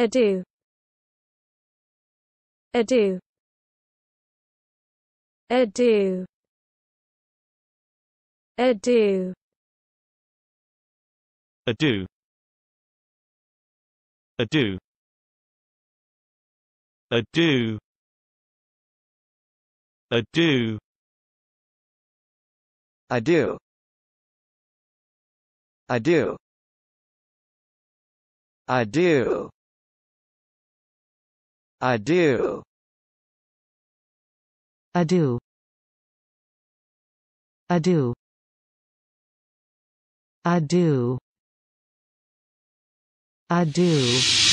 Ado. Ado. Ado. Ado. Ado. Ado. Ado. Ado. do. I do. Adieu. Adieu. Adieu. Adieu. Adieu. do.